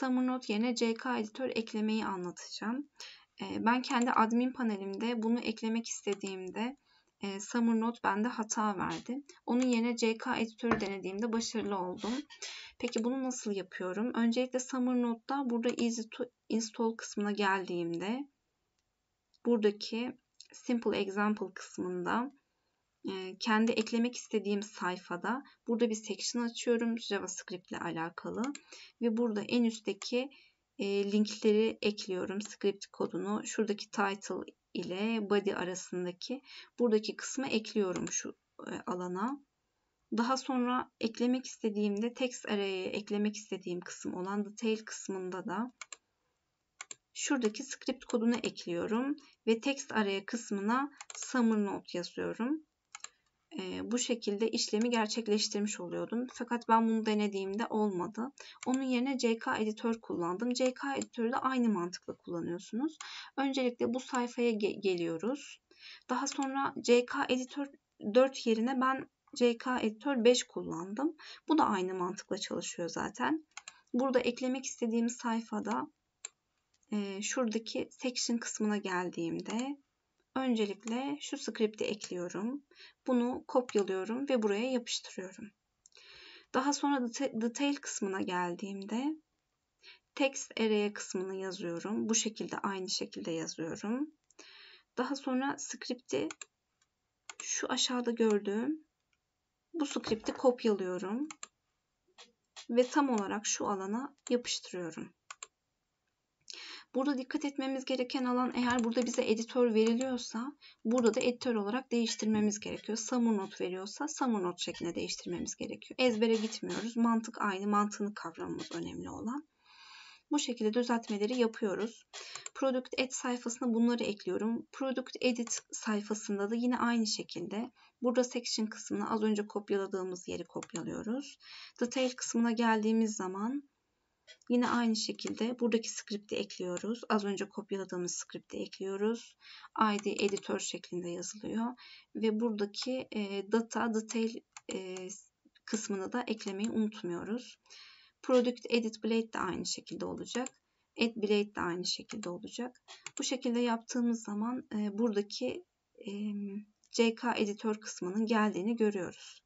SummerNote yerine CK Editör eklemeyi anlatacağım. Ee, ben kendi admin panelimde bunu eklemek istediğimde e, SummerNote bende hata verdi. Onun yerine CK Editör'ü denediğimde başarılı oldum. Peki bunu nasıl yapıyorum? Öncelikle SummerNote'da burada Easy to Install kısmına geldiğimde buradaki Simple Example kısmında kendi eklemek istediğim sayfada burada bir section açıyorum JavaScript ile alakalı ve burada en üstteki linkleri ekliyorum script kodunu şuradaki title ile body arasındaki buradaki kısmı ekliyorum şu alana daha sonra eklemek istediğimde text araya eklemek istediğim kısım olan detail kısmında da şuradaki script kodunu ekliyorum ve text araya kısmına summer note yazıyorum e, bu şekilde işlemi gerçekleştirmiş oluyordum. Fakat ben bunu denediğimde olmadı. Onun yerine CK editör kullandım. CK editörü de aynı mantıkla kullanıyorsunuz. Öncelikle bu sayfaya ge geliyoruz. Daha sonra CK editör 4 yerine ben CK editör 5 kullandım. Bu da aynı mantıkla çalışıyor zaten. Burada eklemek istediğim sayfada e, şuradaki section kısmına geldiğimde öncelikle şu skripti ekliyorum. Bunu kopyalıyorum ve buraya yapıştırıyorum. Daha sonra detail kısmına geldiğimde text array kısmını yazıyorum. Bu şekilde aynı şekilde yazıyorum. Daha sonra skripti şu aşağıda gördüğüm bu skripti kopyalıyorum ve tam olarak şu alana yapıştırıyorum. Burada dikkat etmemiz gereken alan eğer burada bize editör veriliyorsa burada da editör olarak değiştirmemiz gerekiyor. Samur not veriyorsa samur not şeklinde değiştirmemiz gerekiyor. Ezbere gitmiyoruz. Mantık aynı. Mantığını kavramamız önemli olan. Bu şekilde düzeltmeleri yapıyoruz. Product Edit sayfasına bunları ekliyorum. Product Edit sayfasında da yine aynı şekilde burada section kısmını az önce kopyaladığımız yeri kopyalıyoruz. Detail kısmına geldiğimiz zaman Yine aynı şekilde buradaki skripti ekliyoruz. Az önce kopyaladığımız skripti ekliyoruz. ID editör şeklinde yazılıyor. Ve buradaki e, data detail e, kısmını da eklemeyi unutmuyoruz. Product Edit Blade de aynı şekilde olacak. Add Blade de aynı şekilde olacak. Bu şekilde yaptığımız zaman e, buradaki e, CK editör kısmının geldiğini görüyoruz.